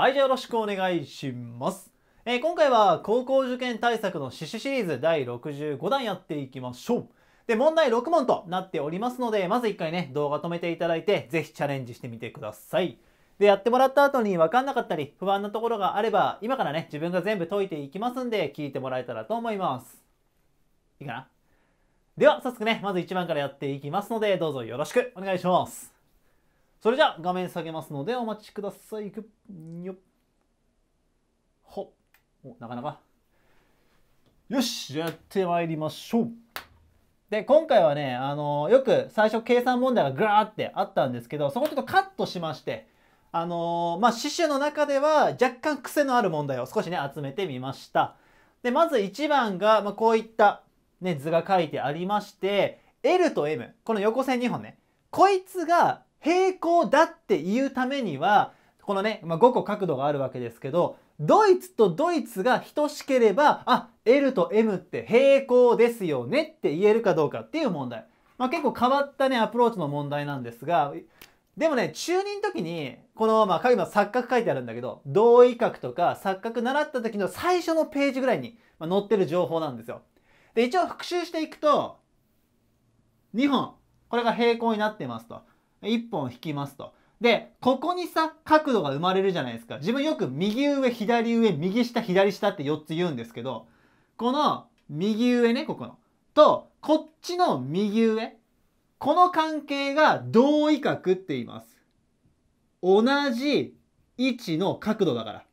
はい、じゃあよろしくお願いします。えー、今回は高校受験対策の獅子シリーズ第65弾やっていきましょう。で、問題6問となっておりますので、まず1回ね、動画止めていただいて、是非チャレンジしてみてください。で、やってもらった後に分かんなかったり、不安なところがあれば、今からね、自分が全部解いていきますんで、聞いてもらえたらと思います。いいかなでは、早速ね、まず1番からやっていきますので、どうぞよろしくお願いします。それじゃあ画面下げますのでお待ちください。くよほおなかなか。よしやってまいりましょうで、今回はね、あのよく最初計算問題がぐらーってあったんですけど、そこちょっとカットしまして、あのまあ、詩集の中では若干癖のある問題を少しね、集めてみました。で、まず1番が、まあ、こういった、ね、図が書いてありまして、L と M、この横線2本ね、こいつが平行だっていうためにはこのね、まあ、5個角度があるわけですけどドイツとドイツが等しければあ L と M って平行ですよねって言えるかどうかっていう問題、まあ、結構変わったねアプローチの問題なんですがでもね中2の時にこの、まあ、の錯覚書いてあるんだけど同位角とか錯覚習った時の最初のページぐらいに、ま載ってる情報なんですよ。で一応復習していくと2本これが平行になってますと。1本引きますと。で、ここにさ、角度が生まれるじゃないですか。自分よく右上、左上、右下、左下って4つ言うんですけど、この右上ね、ここの。と、こっちの右上。この関係が同位角って言います。同じ位置の角度だから。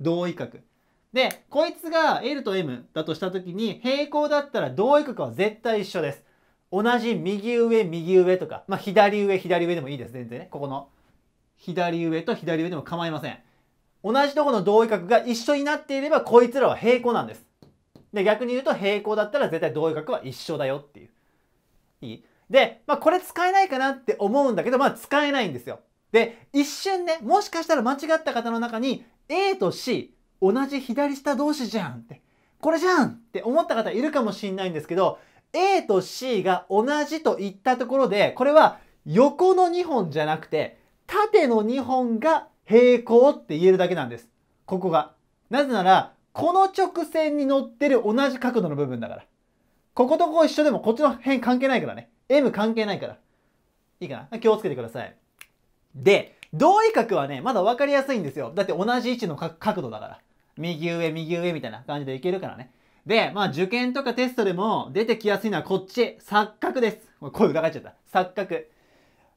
同位角。で、こいつが L と M だとした時に、平行だったら同位角は絶対一緒です。同じ右上、右上とか、まあ、左上、左上でもいいです。全然ね。ここの左上と左上でも構いません。同じとこの同位角が一緒になっていれば、こいつらは平行なんです。で、逆に言うと平行だったら絶対同位角は一緒だよっていう。いいで、まあ、これ使えないかなって思うんだけど、まあ、使えないんですよ。で、一瞬ね、もしかしたら間違った方の中に、A と C、同じ左下同士じゃんって、これじゃんって思った方いるかもしんないんですけど、A と C が同じといったところで、これは横の2本じゃなくて、縦の2本が平行って言えるだけなんです。ここが。なぜなら、この直線に乗ってる同じ角度の部分だから。こことここ一緒でもこっちの辺関係ないからね。M 関係ないから。いいかな気をつけてください。で、同位角はね、まだ分かりやすいんですよ。だって同じ位置の角度だから。右上、右上みたいな感じでいけるからね。で、まあ受験とかテストでも出てきやすいのはこっち、錯覚です。声裏返っちゃった。錯覚。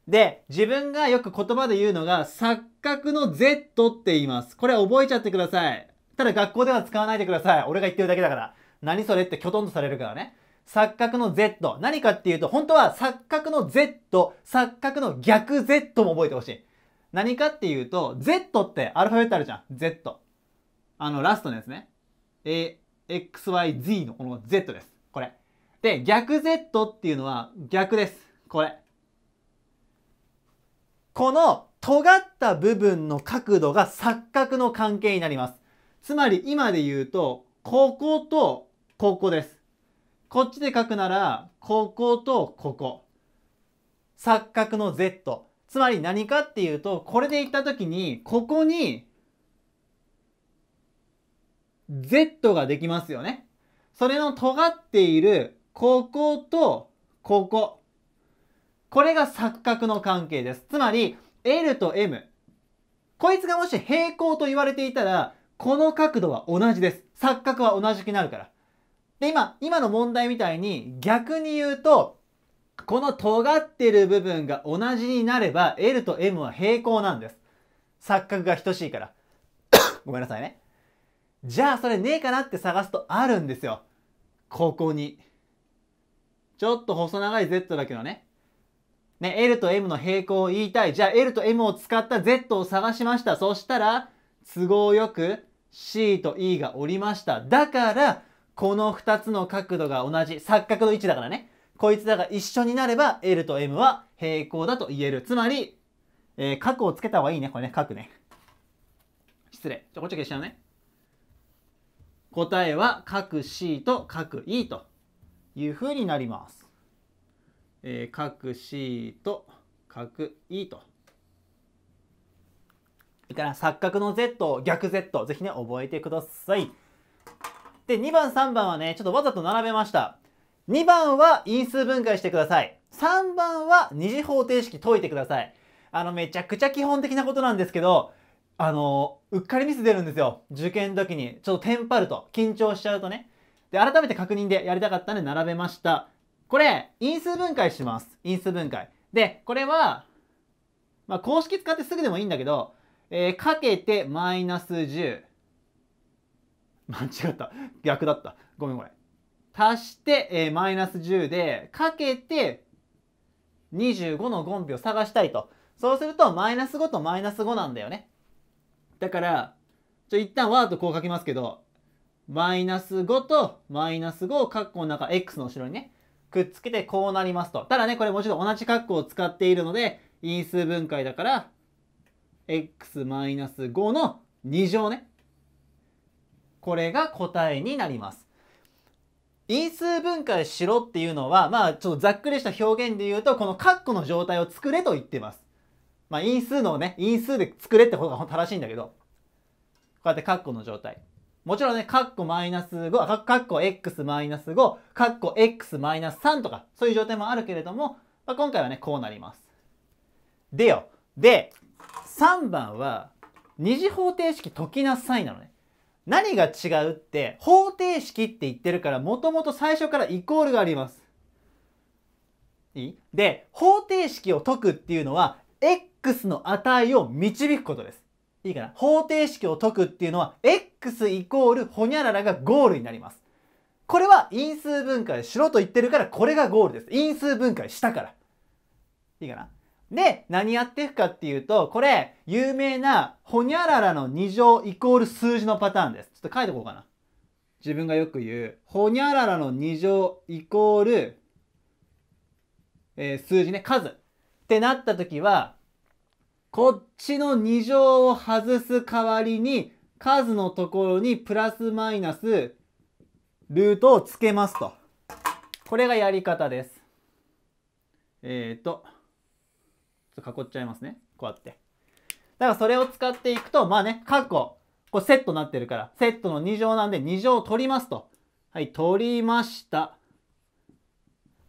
で、自分がよく言葉で言うのが、錯覚の Z って言います。これ覚えちゃってください。ただ学校では使わないでください。俺が言ってるだけだから。何それってきょとんとされるからね。錯覚の Z。何かっていうと、本当は錯覚の Z、錯覚の逆 Z も覚えてほしい。何かっていうと、Z ってアルファベットあるじゃん。Z。あの、ラストのやつね。A, XYZ のこの Z です。これ。で、逆 Z っていうのは逆です。これ。この尖った部分の角度が錯覚の関係になります。つまり今で言うと、こことここです。こっちで書くなら、こことここ。錯覚の Z。つまり何かっていうと、これで行った時に、ここに Z ができますよね。それの尖っているこことここ。これが錯覚の関係です。つまり L と M。こいつがもし平行と言われていたら、この角度は同じです。錯覚は同じになるから。で、今、今の問題みたいに逆に言うと、この尖ってる部分が同じになれば L と M は平行なんです。錯覚が等しいから。ごめんなさいね。じゃあそれねえかなって探すとあるんですよ。ここに。ちょっと細長い Z だけどね。ね、L と M の平行を言いたい。じゃあ L と M を使った Z を探しました。そしたら、都合よく C と E がおりました。だから、この2つの角度が同じ。錯覚の位置だからね。こいつらが一緒になれば L と M は平行だと言える。つまり、えー、角をつけた方がいいね。これね、角ね。失礼。じゃこっち消しちゃうね。答えは角 C と角 E というふうになります。えー、角 C と角 E と。それから錯覚の Z 逆 Z ぜひね覚えてください。で2番3番はねちょっとわざと並べました。2番は因数分解してください。3番は二次方程式解いてください。あのめちゃくちゃ基本的なことなんですけどあの、うっかりミス出るんですよ。受験の時に。ちょっとテンパると。緊張しちゃうとね。で、改めて確認でやりたかったんで並べました。これ、因数分解します。因数分解。で、これは、まあ、公式使ってすぐでもいいんだけど、えー、かけてマイナス10。間違った。逆だった。ごめんごめん。足して、えー、マイナス10で、かけて25の5を探したいと。そうすると、マイナス5とマイナス5なんだよね。だから、ちょ、一旦ワードこう書きますけど、マイナス5とマイナス5を括弧の中、x の後ろにね、くっつけてこうなりますと。ただね、これもちろん同じ括弧を使っているので、因数分解だから、x マイナス5の2乗ね。これが答えになります。因数分解しろっていうのは、まあ、ちょっとざっくりした表現で言うと、この括弧の状態を作れと言ってます。まあ、因数のね、因数で作れって方が正しいんだけど、こうやってカッコの状態。もちろんね、カッコマイナス5、カッコ x マイナス5、カッコ x マイナス3とか、そういう状態もあるけれども、まあ、今回はね、こうなります。でよ。で、3番は、二次方程式解きなさいなのね。何が違うって、方程式って言ってるから、もともと最初からイコールがあります。いいで、方程式を解くっていうのは、x の値を導くことです。いいかな方程式を解くっていうのは x イコールほにゃららがゴールになります。これは因数分解しろと言ってるからこれがゴールです。因数分解したから。いいかなで、何やっていくかっていうと、これ、有名な、ほにゃららの2乗イコール数字のパターンです。ちょっと書いておこうかな。自分がよく言う、ほにゃららの2乗イコール、えー、数字ね、数。ってなった時は、こっちの2乗を外す代わりに、数のところにプラスマイナスルートをつけますと。これがやり方です。えっ、ー、と、ちょっと囲っちゃいますね。こうやって。だからそれを使っていくと、まあね、過去、これセットになってるから、セットの2乗なんで2乗を取りますと。はい、取りました。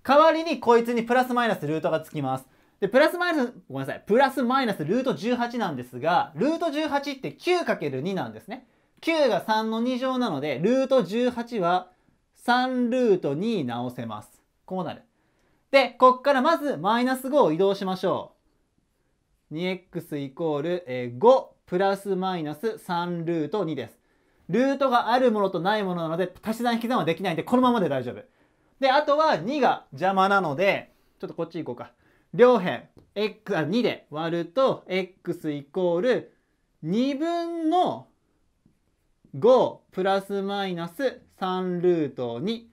代わりにこいつにプラスマイナスルートがつきます。で、プラスマイナス、ごめんなさい、プラスマイナスルート18なんですが、ルート18って 9×2 なんですね。9が3の2乗なので、ルート18は3ルート2直せます。こうなる。で、こっからまずマイナス5を移動しましょう。2x イコール、え5プラスマイナス3ルート2です。ルートがあるものとないものなので、足し算引き算はできないんで、このままで大丈夫。で、あとは2が邪魔なので、ちょっとこっち行こうか。両辺 x あ2で割ると x イコール2分の5プラスマイナス3ルート2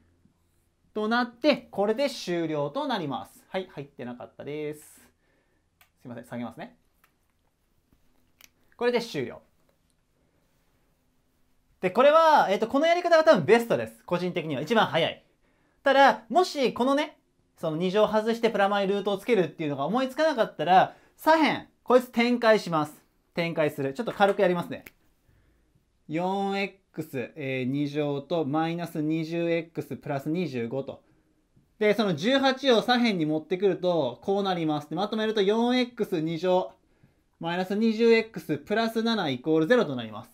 となってこれで終了となります。はい入ってなかったです。すいません下げますね。これで終了。で、これは、えっ、ー、と、このやり方が多分ベストです。個人的には一番早い。ただ、もしこのね、その2乗外してプラマイルートをつけるっていうのが思いつかなかったら、左辺、こいつ展開します。展開する。ちょっと軽くやりますね。4x、えー、2乗とマイナス 20x プラス25と。で、その18を左辺に持ってくると、こうなります。でまとめると 4x2 乗マイナス 20x プラス7イコール0となります。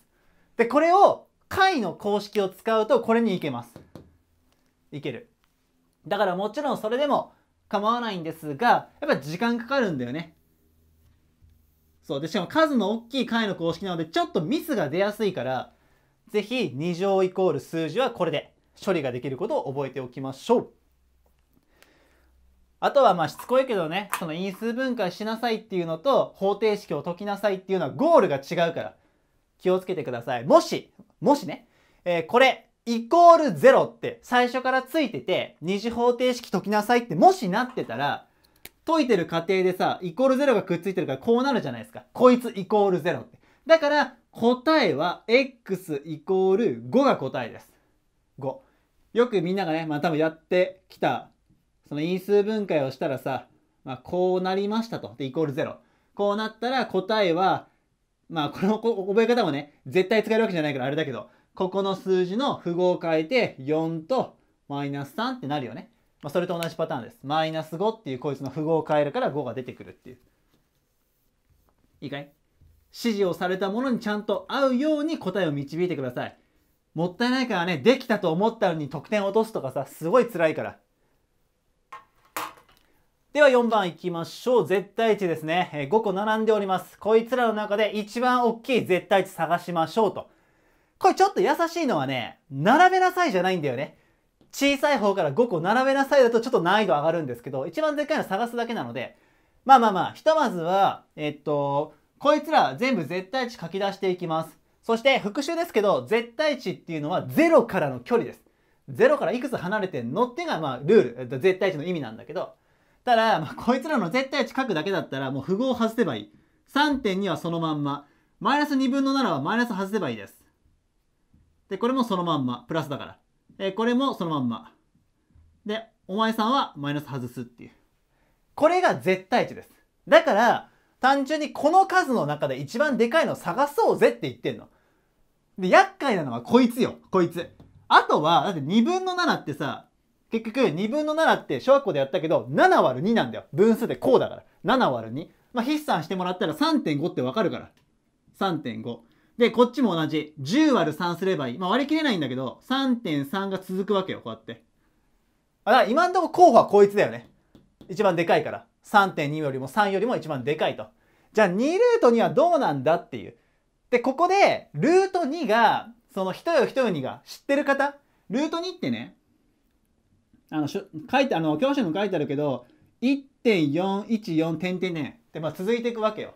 で、これを解の公式を使うとこれにいけます。いける。だからもちろんそれでも構わないんですが、やっぱ時間かかるんだよね。そう。で、しかも数の大きい解の公式なので、ちょっとミスが出やすいから、ぜひ2乗イコール数字はこれで処理ができることを覚えておきましょう。あとはまあしつこいけどね、その因数分解しなさいっていうのと方程式を解きなさいっていうのはゴールが違うから気をつけてください。もし、もしね、えー、これイコールゼロって最初からついてて、二次方程式解きなさいってもしなってたら、解いてる過程でさ、イコールゼロがくっついてるからこうなるじゃないですか。こいつイコールゼロって。だから、答えは x イコール5が答えです。5。よくみんながね、まあ多分やってきた、その因数分解をしたらさ、まあこうなりましたと。で、イコール0。こうなったら答えは、まあこの覚え方もね、絶対使えるわけじゃないからあれだけど、ここの数字の符号を変えて4とマイナス3ってなるよね。まあ、それと同じパターンです。マイナス5っていうこいつの符号を変えるから5が出てくるっていう。いいかい指示をされたものにちゃんと合うように答えを導いてください。もったいないからね、できたと思ったのに得点を落とすとかさ、すごい辛いから。では4番いきましょう。絶対値ですね。5個並んでおります。こいつらの中で一番大きい絶対値探しましょうと。これちょっと優しいのはね、並べなさいじゃないんだよね。小さい方から5個並べなさいだとちょっと難易度上がるんですけど、一番でかいの探すだけなので、まあまあまあ、ひとまずは、えっと、こいつら全部絶対値書き出していきます。そして復習ですけど、絶対値っていうのは0からの距離です。0からいくつ離れてんのっていうのが、まあ、ルール、絶対値の意味なんだけど、ただ、まあ、こいつらの絶対値書くだけだったら、もう符号を外せばいい。3.2はそのまんま。マイナス2分の7はマイナス外せばいいです。で、これもそのまんま、プラスだから。えこれもそのまんま。で、お前さんはマイナス外すっていう。これが絶対値です。だから、単純にこの数の中で一番でかいのを探そうぜって言ってんの。で、厄介なのはこいつよ、こいつ。あとは、だって2分の7ってさ、結局2分の7って小学校でやったけど、7割る2なんだよ。分数でこうだから。7割る2。まあ、筆算してもらったら3.5ってわかるから。3.5。で、こっちも同じ。10割る3すればいい。まあ、割り切れないんだけど、3.3が続くわけよ、こうやって。あ、だ今んとこ候補はこいつだよね。一番でかいから。3.2よりも3よりも一番でかいと。じゃあ2ルート2はどうなんだっていう。で、ここで、ルート2が、その人よ人よ2が知ってる方、ルート2ってね、あの、書いて、あの、教師にも書いてあるけど、1.414点点点。で、まあ続いていくわけよ。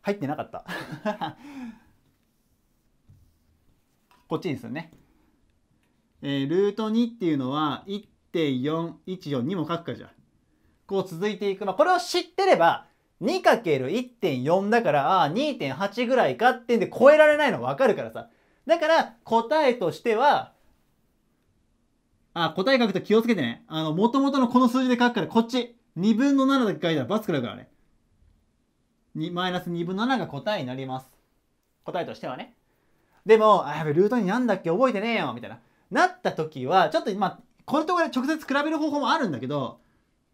入ってなかった。こっちですよね。えー、ルート2っていうのは1.414にも書くかじゃこう続いていく。まあ、これを知ってれば 2×1.4 だからあ2.8ぐらいかってんで超えられないの分かるからさ。だから答えとしてはあ、答え書くと気をつけてね。あの、元々のこの数字で書くから、こっち。2分の7だけ書いたらバくらいからね。マイナス2分の7が答えになります。答えとしてはね。でも、あ、やべ、ルートになんだっけ覚えてねえよみたいな。なった時は、ちょっとまあ、このとこで直接比べる方法もあるんだけど、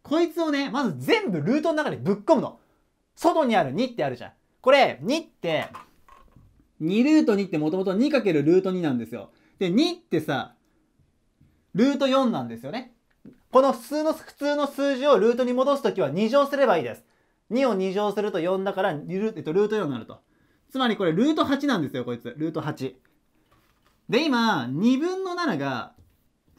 こいつをね、まず全部ルートの中にぶっ込むの。外にある2ってあるじゃん。これ、2って、2ルート2ってもともと 2× ルート2なんですよ。で、2ってさ、ルート4なんですよね。この普通の、普通の数字をルートに戻すときは2乗すればいいです。2を2乗すると4だから、ルート4になると。つまりこれルート8なんですよ、こいつ。ルート8。で、今、2分の7が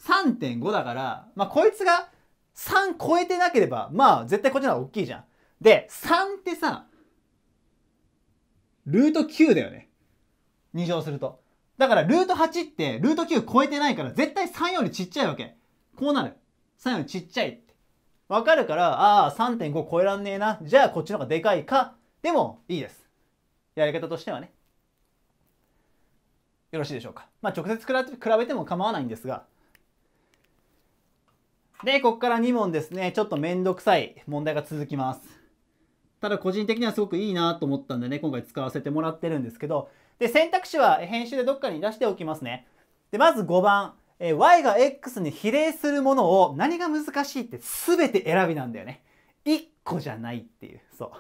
3.5だから、まあ、こいつが3超えてなければ、まあ、絶対こっちの方が大きいじゃん。で、3ってさ、ルート9だよね。2乗すると。だから、ルート8って、ルート9超えてないから、絶対3よりちっちゃいわけ。こうなる。3よりちっちゃいって。わかるから、ああ、3.5超えらんねえな。じゃあ、こっちの方がでかいか。でも、いいです。やり方としてはねよろしいでしょうかまあ直接比べても構わないんですがでここから2問ですねちょっと面倒くさい問題が続きますただ個人的にはすごくいいなと思ったんでね今回使わせてもらってるんですけどで選択肢は編集でどっかに出しておきますねでまず5番え y が x に比例するものを何が難しいって全て選びなんだよね1個じゃないっていうそう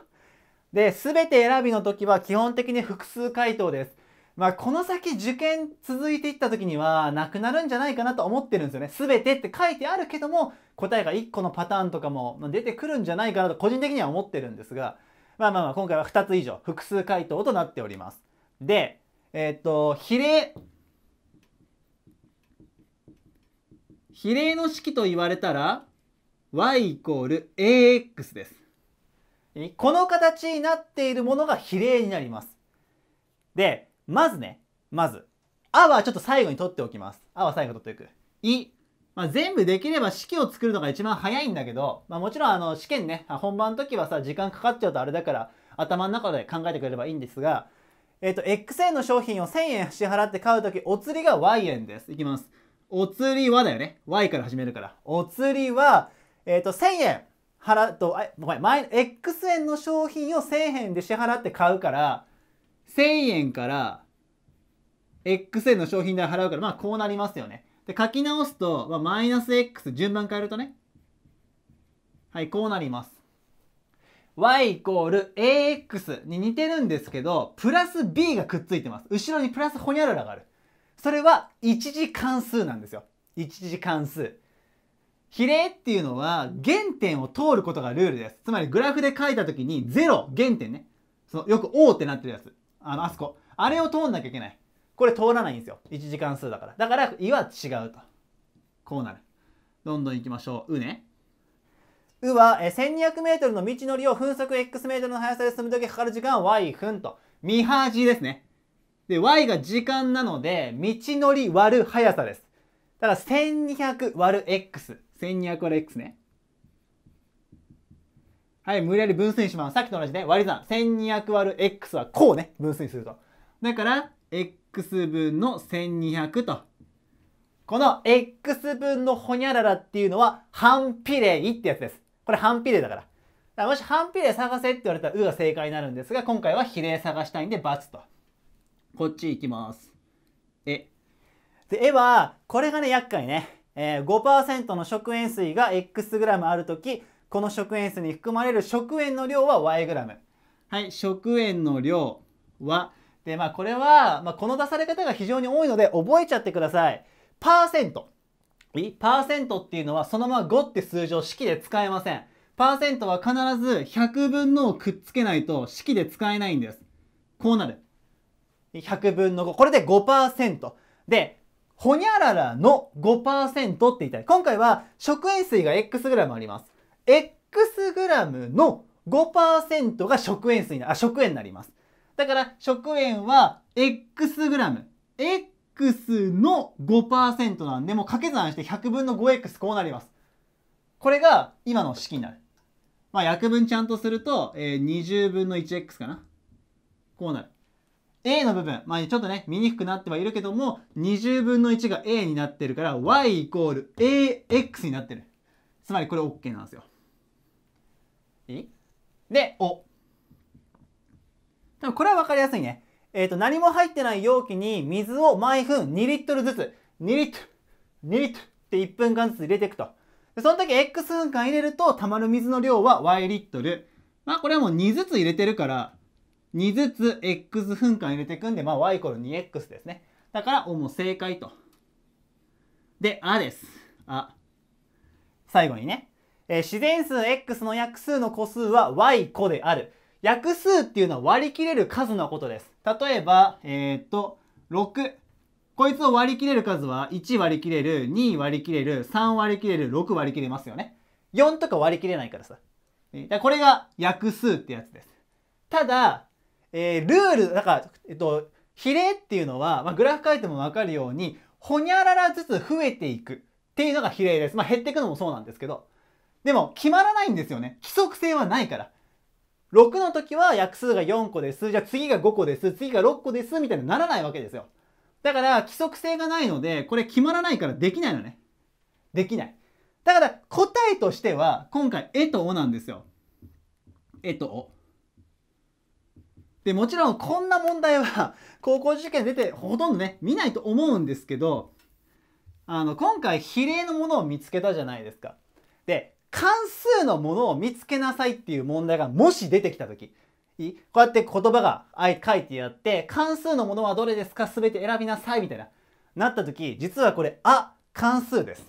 で、すべて選びの時は基本的に複数回答です。まあ、この先受験続いていった時にはなくなるんじゃないかなと思ってるんですよね。すべてって書いてあるけども、答えが1個のパターンとかも出てくるんじゃないかなと個人的には思ってるんですが、まあまあまあ、今回は2つ以上、複数回答となっております。で、えー、っと、比例、比例の式と言われたら、y イコール ax です。この形になっているものが比例になります。で、まずね、まず、あはちょっと最後に取っておきます。あは最後取っておく。い。まあ、全部できれば式を作るのが一番早いんだけど、まあ、もちろんあの試験ね、本番の時はさ、時間かかっちゃうとあれだから、頭の中で考えてくれればいいんですが、えっ、ー、と、XA の商品を1000円支払って買う時、お釣りが Y 円です。いきます。お釣りはだよね。Y から始めるから。お釣りは、えっ、ー、と、1000円。払うとあごめん前 X 円の商品を1,000円で支払って買うから1,000円から X 円の商品代払うからまあこうなりますよね。で書き直すと、まあ、マイナス X 順番変えるとねはいこうなります。y イコール ax に似てるんですけどプラス b がくっついてます後ろにプラスホニャララがあるそれは一次関数なんですよ一次関数比例っていうのは原点を通ることがルールです。つまりグラフで書いた時に0、原点ね。そのよく O ってなってるやつ。あの、あそこ。あれを通んなきゃいけない。これ通らないんですよ。1時間数だから。だから「い」は違うと。こうなる。どんどん行きましょう。うね。うは1 2 0 0ルの道のりを分速 x メートルの速さで進む時かかる時間は y 分と。見恥ですね。で、y が時間なので、道のり割る速さです。だから1200割る x。1200割 x ね。はい、無理やり分数にします。さっきと同じね、割り算。1200割る x はこうね、分数にすると。だから、x 分の1200と。この x 分のほにゃららっていうのは反比例ってやつです。これ反比例だから。からもし反比例探せって言われたら「う」が正解になるんですが今回は比例探したいんで×と。こっち行きます。え。で、えはこれがね厄介ね。えー、5%の食塩水が X g ある時この食塩水に含まれる食塩の量は Y g はい食塩の量はでまあこれは、まあ、この出され方が非常に多いので覚えちゃってくださいパーセントパーセントっていうのはそのまま5って数字を式で使えませんパーセントは必ず100分のをくっつけないと式で使えないんですこうなる100分の5これで5%でほにゃららの5%って言いたい。今回は食塩水が X ムあります。X ムの5%が食塩水あ、食塩になります。だから食塩は X ム。X の5%なんで、もう掛け算して100分の 5X こうなります。これが今の式になる。まあ、約分ちゃんとすると、えー、20分の 1X かな。こうなる。A の部分、まあ、ちょっとね、見にくくなってはいるけども、20分の1が A になってるから、y イコール AX になってる。つまりこれ OK なんですよ。いいで、お。でもこれは分かりやすいね。えっ、ー、と、何も入ってない容器に水を毎分2リットルずつ、2リットル、2リットルって1分間ずつ入れていくと。でその時 X 分間入れると、溜まる水の量は Y リットル。まあ、これはもう2ずつ入れてるから、2ずつ x 分間入れていくんで、まあ、y イコール 2x ですね。だから、おも正解と。で、あです。あ。最後にね。えー、自然数 x の約数の個数は y 個である。約数っていうのは割り切れる数のことです。例えば、えー、っと、6。こいつを割り切れる数は1割り切れる、2割り切れる、3割り切れる、6割り切れますよね。4とか割り切れないからさ。だらこれが約数ってやつです。ただ、えー、ルール、だから、えっと、比例っていうのは、まあ、グラフ書いてもわかるように、ほにゃららずつ増えていくっていうのが比例です。まあ、減っていくのもそうなんですけど。でも、決まらないんですよね。規則性はないから。6の時は約数が4個です。じゃあ次が5個です。次が6個です。みたいにならないわけですよ。だから規則性がないので、これ決まらないからできないのね。できない。だから答えとしては、今回、えとおなんですよ。えとお。で、もちろんこんな問題は 高校受験出てほとんどね、見ないと思うんですけど、あの、今回比例のものを見つけたじゃないですか。で、関数のものを見つけなさいっていう問題がもし出てきた時こうやって言葉が書いてあって関数のものはどれですか全て選びなさいみたいななった時実はこれ「あ」関数です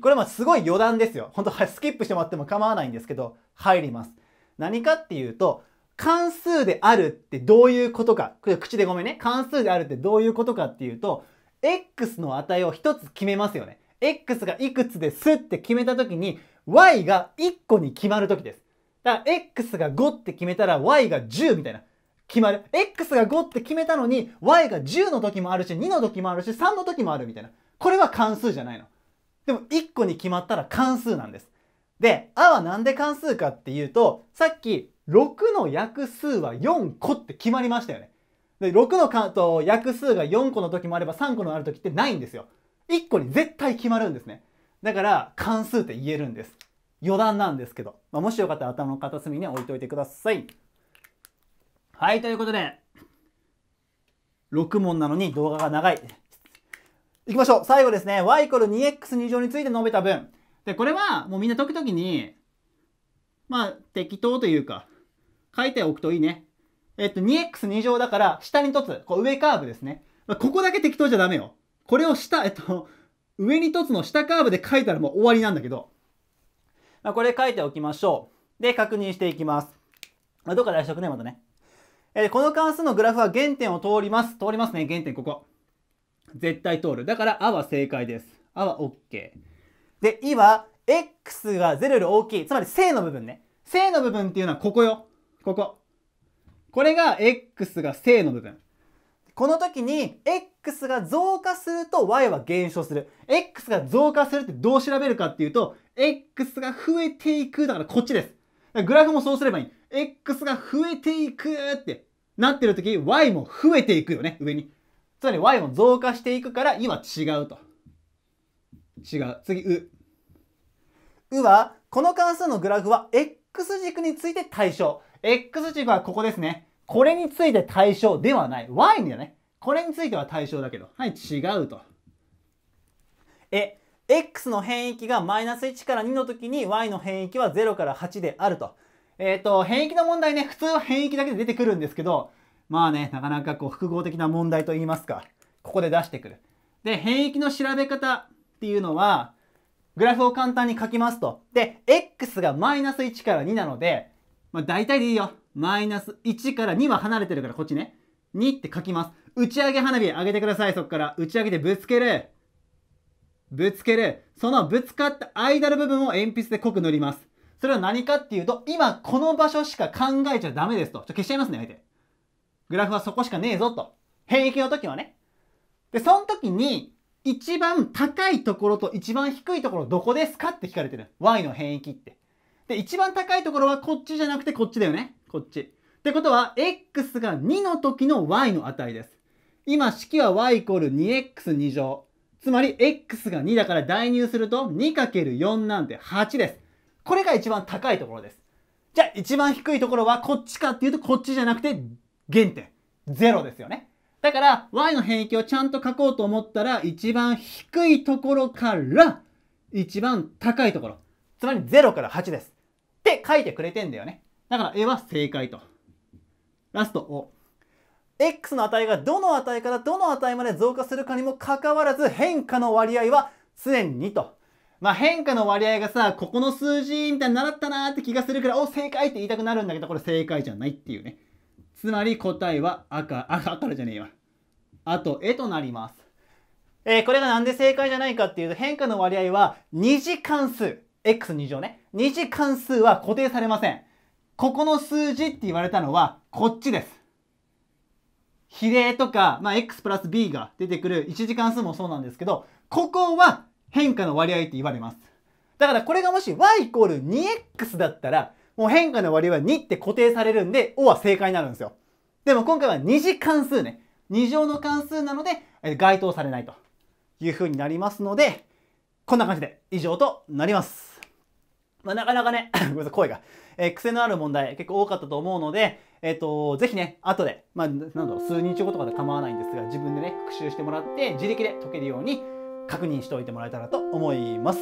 これまあすごい余談ですよ本当はスキップしてもらっても構わないんですけど入ります何かっていうと関数であるってどういうことか。これ口でごめんね。関数であるってどういうことかっていうと、x の値を一つ決めますよね。x がいくつですって決めたときに、y が1個に決まる時です。だから x が5って決めたら y が10みたいな。決まる。x が5って決めたのに y が10の時もあるし、2の時もあるし、3の時もあるみたいな。これは関数じゃないの。でも1個に決まったら関数なんです。で、あはなんで関数かっていうと、さっき6の約数は4個って決まりましたよね。で、6の約数が4個の時もあれば3個のある時ってないんですよ。1個に絶対決まるんですね。だから関数って言えるんです。余談なんですけど。まあ、もしよかったら頭の片隅に置いといてください。はい、ということで、6問なのに動画が長い。いきましょう。最後ですね。y イコール 2x2 乗について述べた分。で、これはもうみんな解くときに、まあ適当というか、書いておくといいね。えっと、2x2 乗だから、下に凸、こう上カーブですね。ここだけ適当じゃダメよ。これを下、えっと、上に凸の下カーブで書いたらもう終わりなんだけど。まあ、これ書いておきましょう。で、確認していきます。まあ、どっか出しとくね、またね。えー、この関数のグラフは原点を通ります。通りますね、原点ここ。絶対通る。だから、あは正解です。あは OK。で、いは、x が0より大きい。つまり正の部分ね。正の部分っていうのはここよ。ここ。これが x が正の部分。この時に x が増加すると y は減少する。x が増加するってどう調べるかっていうと、x が増えていく。だからこっちです。グラフもそうすればいい。x が増えていくってなってる時、y も増えていくよね、上に。つまり y も増加していくから、今違うと。違う。次、う。うは、この関数のグラフは x 軸について対象。X 軸はここですね。これについて対象ではない。Y だね。これについては対象だけど。はい、違うと。え、X の変域がマイナス1から2の時に Y の変域は0から8であると。えっ、ー、と、変域の問題ね、普通は変域だけで出てくるんですけど、まあね、なかなかこう複合的な問題といいますか、ここで出してくる。で、変域の調べ方っていうのは、グラフを簡単に書きますと。で、X がマイナス1から2なので、まあ、大体でいいよ。マイナス1から2は離れてるから、こっちね。2って書きます。打ち上げ花火上げてください、そこから。打ち上げてぶつける。ぶつける。そのぶつかった間の部分を鉛筆で濃く塗ります。それは何かっていうと、今この場所しか考えちゃダメですと。ちょ消しちゃいますね、あえて。グラフはそこしかねえぞと。平気の時はね。で、その時に、一番高いところと一番低いところどこですかって聞かれてる。y の変域って。で、一番高いところはこっちじゃなくてこっちだよね。こっち。ってことは、x が2の時の y の値です。今、式は y イコール 2x2 乗。つまり、x が2だから代入すると 2×4 なんて8です。これが一番高いところです。じゃあ、一番低いところはこっちかっていうと、こっちじゃなくて、原点。0ですよね。だから、y の変域をちゃんと書こうと思ったら、一番低いところから、一番高いところ。つまり0から8です。って書いてくれてんだよね。だから A は正解と。ラストを。x の値がどの値からどの値まで増加するかにもかかわらず変化の割合は常に2と。まあ、変化の割合がさ、ここの数字みたいに習ったなーって気がするから、お、正解って言いたくなるんだけど、これ正解じゃないっていうね。つまり答えは赤、赤からじゃねえわ。あと、絵となります。えー、これがなんで正解じゃないかっていうと、変化の割合は2次関数。x2 乗ね。2次関数は固定されません。ここの数字って言われたのは、こっちです。比例とか、まあ、x プラス b が出てくる1次関数もそうなんですけど、ここは変化の割合って言われます。だからこれがもし y イコール 2x だったら、もう変化の割合は2って固定されるんで、O は正解になるんですよ。でも今回は2次関数ね。2乗の関数なので、該当されないという風になりますので、こんな感じで以上となります。まあ、なかなかね、ごめんなさい、声が、えー、癖のある問題結構多かったと思うので、えっ、ー、と、ぜひね、後で、まあ、なんだろう、数日後とかで構わないんですが、自分でね、復習してもらって、自力で解けるように確認しておいてもらえたらと思います。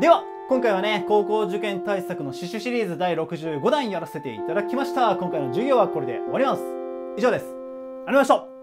では、今回はね、高校受験対策の刺繍シリーズ第65弾やらせていただきました。今回の授業はこれで終わります。以上です。ありがとうございました。